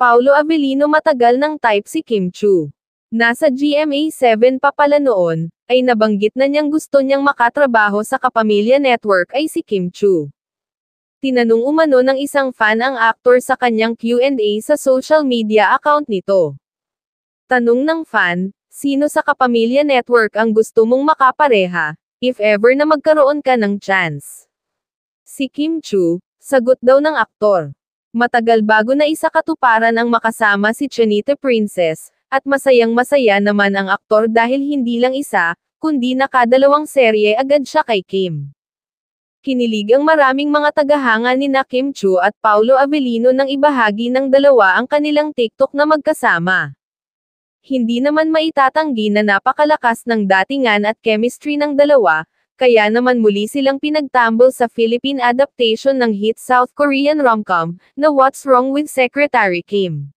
Paulo Abelino matagal ng type si Kim Chu. Nasa GMA 7 pa pala noon, ay nabanggit na niyang gusto niyang makatrabaho sa Kapamilya Network ay si Kim Chu. Tinanong umano ng isang fan ang actor sa kanyang Q&A sa social media account nito. Tanong ng fan, sino sa Kapamilya Network ang gusto mong makapareha, if ever na magkaroon ka ng chance? Si Kim Chu, sagot daw ng aktor. Matagal bago na isa katuparan ang makasama si Chanita Princess, at masayang-masaya naman ang aktor dahil hindi lang isa, kundi nakadalawang serye agad siya kay Kim. Kinilig ang maraming mga tagahanga ni na Kim Chu at Paulo Avellino nang ibahagi ng dalawa ang kanilang TikTok na magkasama. Hindi naman maitatanggi na napakalakas ng datingan at chemistry ng dalawa, kaya naman muli silang pinagtambol sa Philippine adaptation ng hit South Korean rom-com, na What's Wrong with Secretary Kim.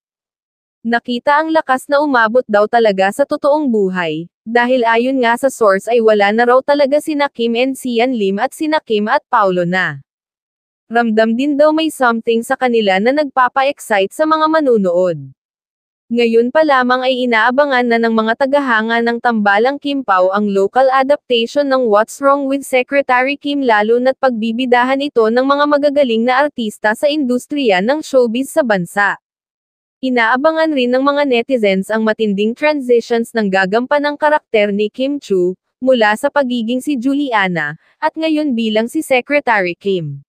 Nakita ang lakas na umabot daw talaga sa totoong buhay, dahil ayon nga sa source ay wala na raw talaga sina Kim and Sian Lim at sina Kim at Paulo na. Ramdam din daw may something sa kanila na nagpapa-excite sa mga manunood. Ngayon pa lamang ay inaabangan na ng mga tagahanga ng Tambalang Kim ang local adaptation ng What's Wrong with Secretary Kim lalo na't pagbibidahan ito ng mga magagaling na artista sa industriya ng showbiz sa bansa. Inaabangan rin ng mga netizens ang matinding transitions ng gagampan ng karakter ni Kim Chu, mula sa pagiging si Juliana, at ngayon bilang si Secretary Kim.